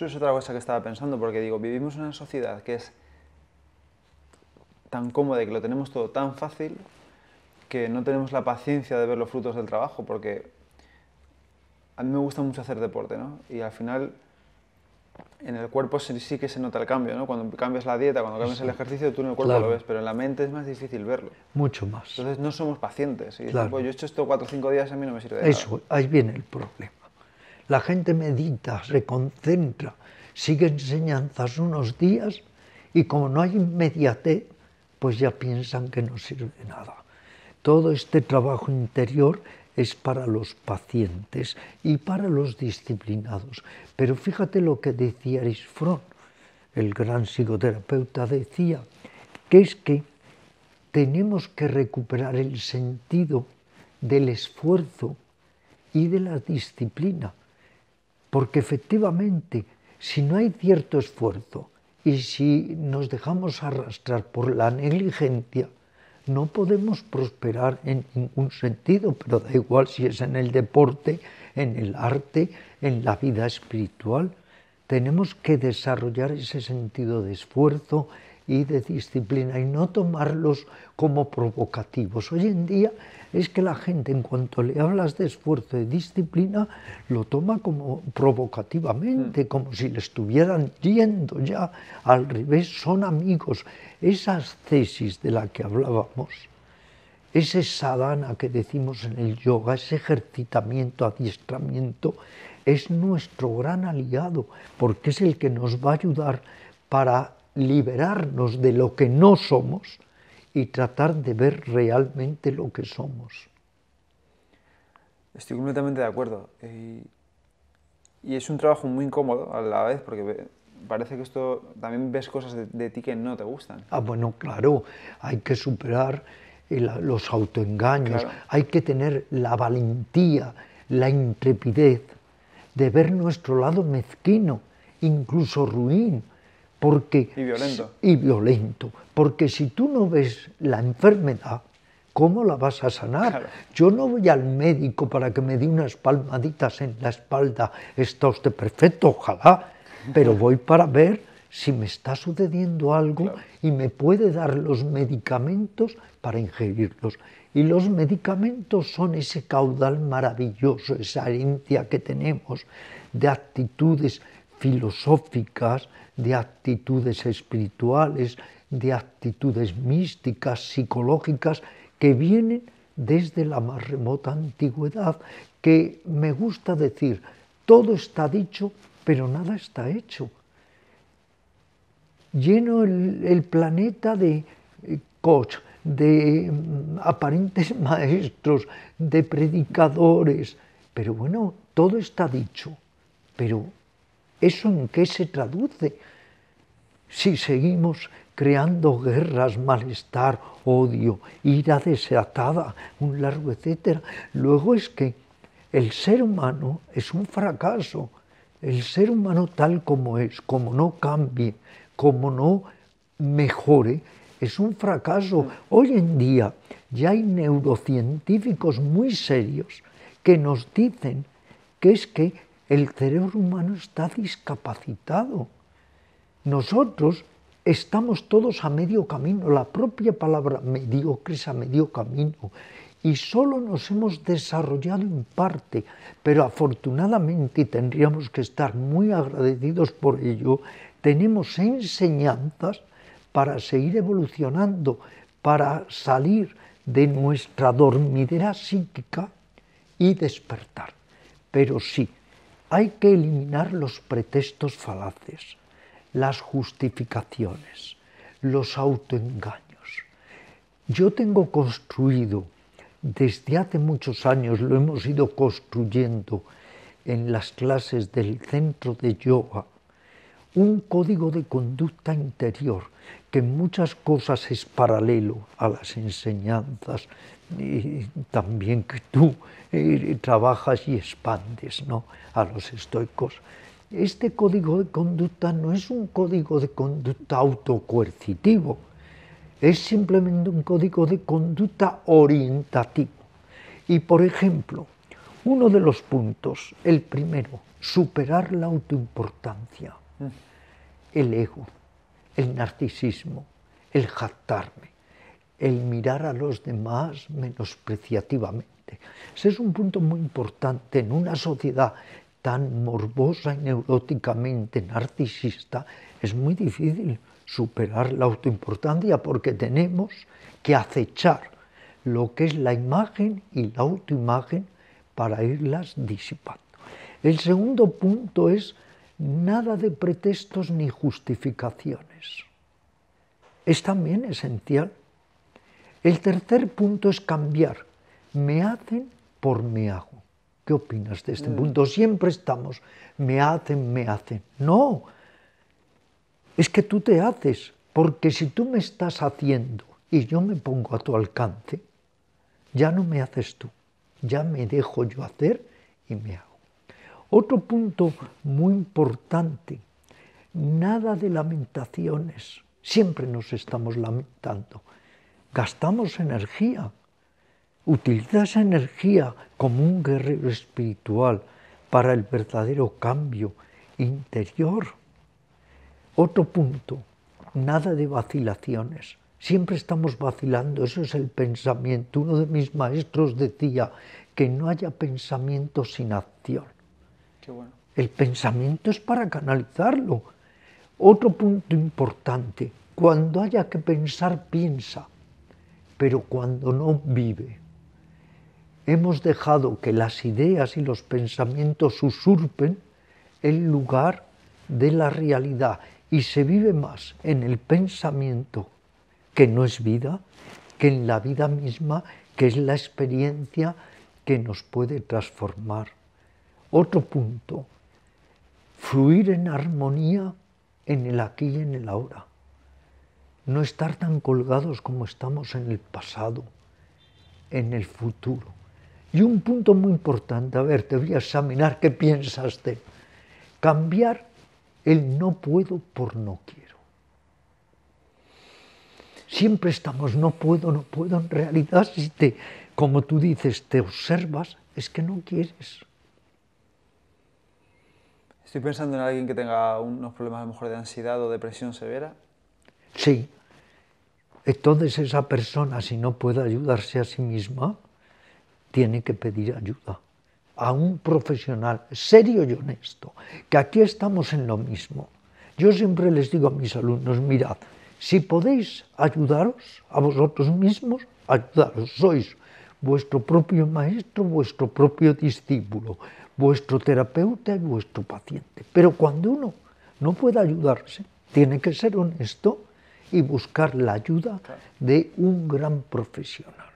Eso es otra cosa que estaba pensando, porque digo, vivimos en una sociedad que es tan cómoda y que lo tenemos todo tan fácil que no tenemos la paciencia de ver los frutos del trabajo, porque a mí me gusta mucho hacer deporte, ¿no? Y al final en el cuerpo sí que se nota el cambio, ¿no? Cuando cambias la dieta, cuando cambias el ejercicio, tú en el cuerpo lo ves, pero en la mente es más difícil verlo. Mucho más. Entonces no somos pacientes. Y pues yo he hecho esto cuatro o cinco días, a mí no me sirve de nada. ahí viene el problema la gente medita, se concentra, sigue enseñanzas unos días y como no hay inmediatez, pues ya piensan que no sirve nada. Todo este trabajo interior es para los pacientes y para los disciplinados. Pero fíjate lo que decía Arisfrón, el gran psicoterapeuta, decía que es que tenemos que recuperar el sentido del esfuerzo y de la disciplina porque efectivamente si no hay cierto esfuerzo y si nos dejamos arrastrar por la negligencia, no podemos prosperar en ningún sentido, pero da igual si es en el deporte, en el arte, en la vida espiritual. Tenemos que desarrollar ese sentido de esfuerzo, y de disciplina y no tomarlos como provocativos. Hoy en día es que la gente en cuanto le hablas de esfuerzo y disciplina lo toma como provocativamente, mm. como si le estuvieran yendo ya al revés, son amigos. Esas tesis de la que hablábamos, ese sadhana que decimos en el yoga, ese ejercitamiento, adiestramiento, es nuestro gran aliado, porque es el que nos va a ayudar para liberarnos de lo que no somos y tratar de ver realmente lo que somos. Estoy completamente de acuerdo. Y, es un trabajo muy incómodo a la vez, porque parece que esto también ves cosas de, ti que no te gustan. Ah, bueno, claro, hay que superar los autoengaños, hay que tener la valentía, la intrepidez de ver nuestro lado mezquino, incluso ruin, porque, y violento. Y violento. Porque si tú no ves la enfermedad, ¿cómo la vas a sanar? Yo no voy al médico para que me dé unas palmaditas en la espalda, está usted perfecto, ojalá, pero voy para ver si me está sucediendo algo y me puede dar los medicamentos para ingerirlos. Y los medicamentos son ese caudal maravilloso, esa herencia que tenemos de actitudes filosóficas, de actitudes espirituales, de actitudes místicas, psicológicas, que vienen desde la más remota antigüedad, que me gusta decir, todo está dicho, pero nada está hecho. Lleno el, planeta de eh, coach, de mm, aparentes maestros, de predicadores, pero bueno, todo está dicho, pero ¿Eso en qué se traduce? Si seguimos creando guerras, malestar, odio, ira desatada, un largo etcétera, luego es que el ser humano es un fracaso. El ser humano tal como es, como no cambie, como no mejore, es un fracaso. Hoy en día ya hay neurocientíficos muy serios que nos dicen que es que el cerebro humano está discapacitado. Nosotros estamos todos a medio camino, la propia palabra mediocre es a medio camino, y solo nos hemos desarrollado en parte, pero afortunadamente tendríamos que estar muy agradecidos por ello, tenemos enseñanzas para seguir evolucionando, para salir de nuestra dormidera psíquica y despertar. Pero sí, hay que eliminar los pretextos falaces, las justificaciones, los autoengaños. Yo tengo construido, desde hace muchos años lo hemos ido construyendo en las clases del centro de yoga, un código de conducta interior que en muchas cosas es paralelo a las enseñanzas y también que tú eh, trabajas y expandes ¿no? a los estoicos. Este código de conducta no es un código de conducta autocoercitivo, es simplemente un código de conducta orientativo. Y por ejemplo, uno de los puntos, el primero, superar la autoimportancia el ego, el narcisismo, el jactarme, el mirar a los demás menospreciativamente. Ese es un punto muy importante en una sociedad tan morbosa y neuróticamente narcisista, es muy difícil superar la autoimportancia porque tenemos que acechar lo que es la imagen y la autoimagen para irlas disipando. El segundo punto es nada de pretextos ni justificaciones. Es también esencial. El tercer punto es cambiar. Me hacen por me hago. ¿Qué opinas de este mm. punto? Siempre estamos, me hacen, me hacen. No, es que tú te haces, porque si tú me estás haciendo y yo me pongo a tu alcance, ya no me haces tú, ya me dejo yo hacer y me hago. Otro punto muy importante, nada de lamentaciones. Siempre nos estamos lamentando. Gastamos energía. Utiliza esa energía como un guerrero espiritual para el verdadero cambio interior. Otro punto, nada de vacilaciones. Siempre estamos vacilando, eso es el pensamiento. Uno de mis maestros decía que no haya pensamiento sin acción. El pensamiento es para canalizarlo. Otro punto importante, cuando haya que pensar, piensa, pero cuando no vive. Hemos dejado que las ideas y los pensamientos usurpen el lugar de la realidad y se vive más en el pensamiento, que no es vida, que en la vida misma, que es la experiencia que nos puede transformar. Otro punto, fluir en armonía en el aquí y en el ahora. No estar tan colgados como estamos en el pasado, en el futuro. Y un punto muy importante, a ver, te voy a examinar qué piensas de Cambiar el no puedo por no quiero. Siempre estamos no puedo, no puedo. En realidad, si te, como tú dices, te observas, es que no quieres. Estoy pensando en alguien que tenga unos problemas a mejor de ansiedad o depresión severa. Sí. Entonces esa persona, si no puede ayudarse a sí misma, tiene que pedir ayuda a un profesional serio y honesto, que aquí estamos en lo mismo. Yo siempre les digo a mis alumnos, mirad, si podéis ayudaros a vosotros mismos, ayudaros, sois vuestro propio maestro, vuestro propio discípulo vuestro terapeuta y vuestro paciente. Pero cuando uno no puede ayudarse, tiene que ser honesto y buscar la ayuda de un gran profesional.